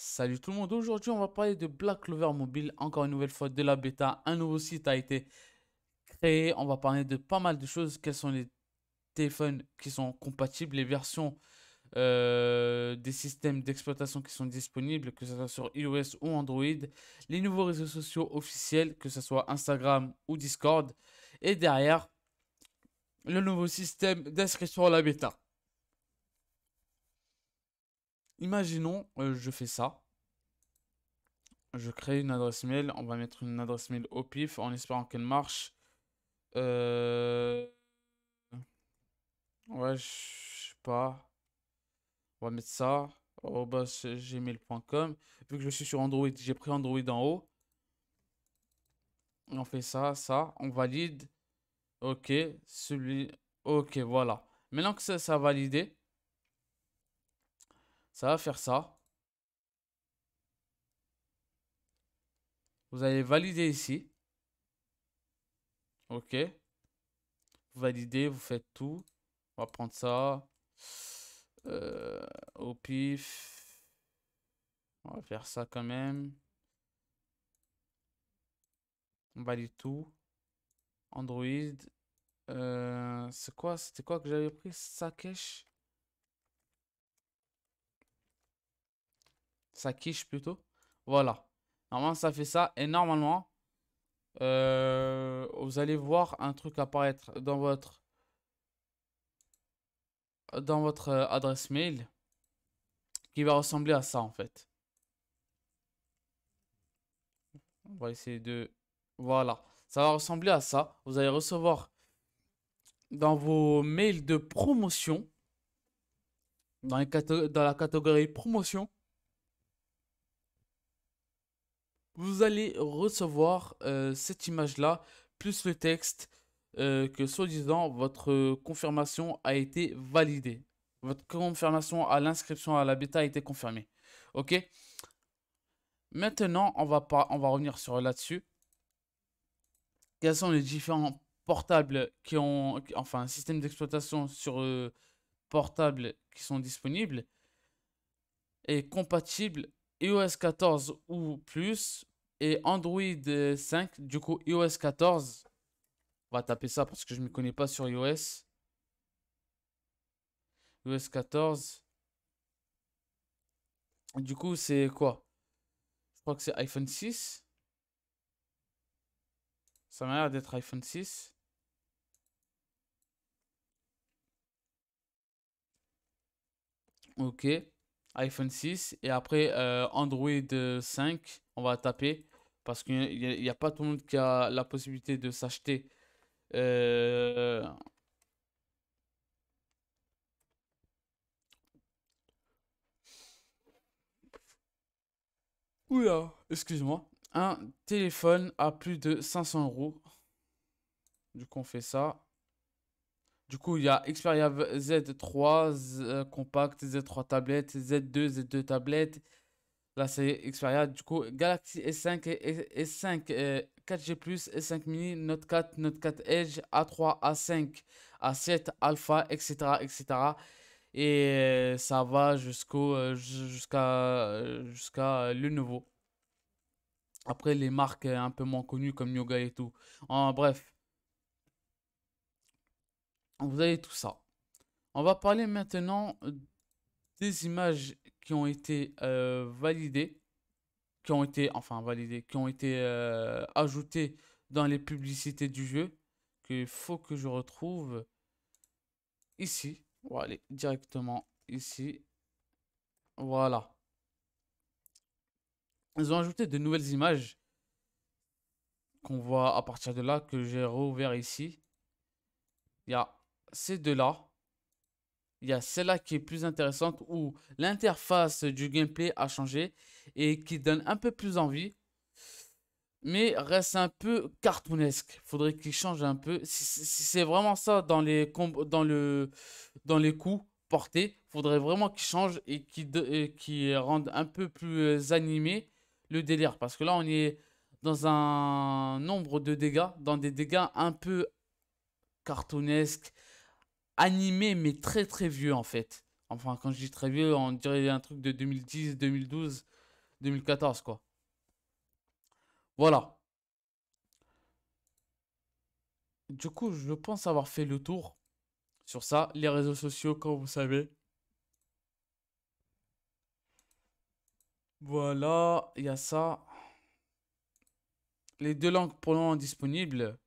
Salut tout le monde, aujourd'hui on va parler de Black Clover Mobile, encore une nouvelle fois de la bêta, un nouveau site a été créé, on va parler de pas mal de choses, quels sont les téléphones qui sont compatibles, les versions euh, des systèmes d'exploitation qui sont disponibles, que ce soit sur iOS ou Android, les nouveaux réseaux sociaux officiels, que ce soit Instagram ou Discord, et derrière, le nouveau système d'inscription à la bêta. Imaginons, euh, je fais ça. Je crée une adresse mail. On va mettre une adresse mail au pif en espérant qu'elle marche. Euh, ouais, je sais pas. On va mettre ça. gmail.com. Vu que je suis sur Android, j'ai pris Android en haut. On fait ça, ça. On valide. Ok. Celui... Ok, voilà. Maintenant que ça, ça a validé, ça va faire ça. Vous allez valider ici. Ok. Vous validez, vous faites tout. On va prendre ça. Euh, au pif. On va faire ça quand même. On valide tout. Android. Euh, c'est quoi C'était quoi que j'avais pris cache Ça quiche plutôt. Voilà. Normalement, ça fait ça. Et normalement, euh, vous allez voir un truc apparaître dans votre dans votre euh, adresse mail qui va ressembler à ça en fait. On va essayer de... Voilà. Ça va ressembler à ça. Vous allez recevoir dans vos mails de promotion, dans la catégorie promotion, vous allez recevoir euh, cette image-là, plus le texte euh, que, soi-disant, votre confirmation a été validée. Votre confirmation à l'inscription à la bêta a été confirmée. OK Maintenant, on va, pas, on va revenir sur là-dessus. Quels sont les différents portables qui ont... enfin, système d'exploitation sur euh, portables portable qui sont disponibles et compatibles iOS 14 ou plus et Android 5. Du coup, iOS 14. On va taper ça parce que je ne me connais pas sur iOS. iOS 14. Du coup, c'est quoi Je crois que c'est iPhone 6. Ça m'a l'air d'être iPhone 6. Ok iPhone 6 et après euh, Android 5, euh, on va taper parce qu'il n'y a, pas tout le monde qui a la possibilité de s'acheter euh. excuse-moi. Un téléphone à plus de 500 euros. Du coup, on fait ça. Du coup, il y a Xperia Z3 euh, compact, Z3 tablette, Z2, Z2 tablette. Là, c'est Xperia. Du coup, Galaxy S5, et S5 4G+, S5 mini, Note 4, Note 4 Edge, A3, A5, A7, Alpha, etc., etc. Et euh, ça va jusqu'au euh, jusqu'à jusqu'à le nouveau. Après les marques un peu moins connues comme Yoga et tout. En bref, vous avez tout ça. On va parler maintenant des images qui ont été euh, validées, qui ont été, enfin validées, qui ont été euh, ajoutées dans les publicités du jeu, qu'il faut que je retrouve ici. Voilà, aller directement ici. Voilà. Ils ont ajouté de nouvelles images qu'on voit à partir de là, que j'ai rouvert ici. Il y a c'est de là il y a celle-là qui est plus intéressante où l'interface du gameplay a changé et qui donne un peu plus envie, mais reste un peu cartoonesque. Faudrait qu'il change un peu. Si, c'est vraiment ça dans les, dans le, dans les coups portés, faudrait vraiment qu'il change et qu'il rende un peu plus euh, animé le délire. Parce que là, on est dans un nombre de dégâts, dans des dégâts un peu cartoonesques animé, mais très très vieux en fait. Enfin, quand je dis très vieux, on dirait un truc de 2010, 2012, 2014, quoi. Voilà. Du coup, je pense avoir fait le tour sur ça. Les réseaux sociaux, comme vous savez. Voilà, il y a ça. Les deux langues pour le disponibles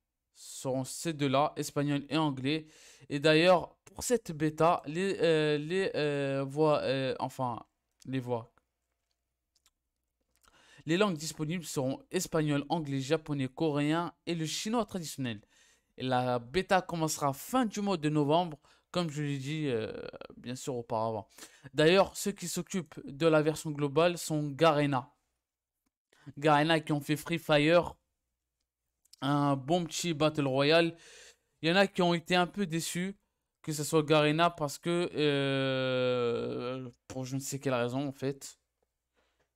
sont ces deux-là, espagnol et anglais. Et d'ailleurs, pour cette bêta, les, euh, les euh, voix, euh, enfin, les voix, les langues disponibles seront espagnol, anglais, japonais, coréen et le chinois traditionnel. Et la bêta commencera fin du mois de novembre, comme je l'ai dit bien sûr auparavant. D'ailleurs, ceux qui s'occupent de la version globale sont Garena. Garena qui ont fait Free Fire un bon petit Battle Royale. Il y en a qui ont été un peu déçus que ce soit Garena parce que, euh, pour je ne sais quelle raison en fait,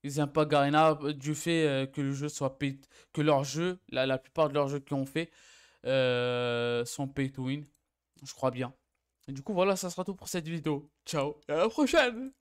ils n'aiment pas Garena euh, du fait euh, que le jeu soit pay que leur jeu, la, la plupart de leurs jeux qu'ils ont fait, sont pay to win. Je crois bien. Et du coup, voilà, ça sera tout pour cette vidéo. Ciao et à la prochaine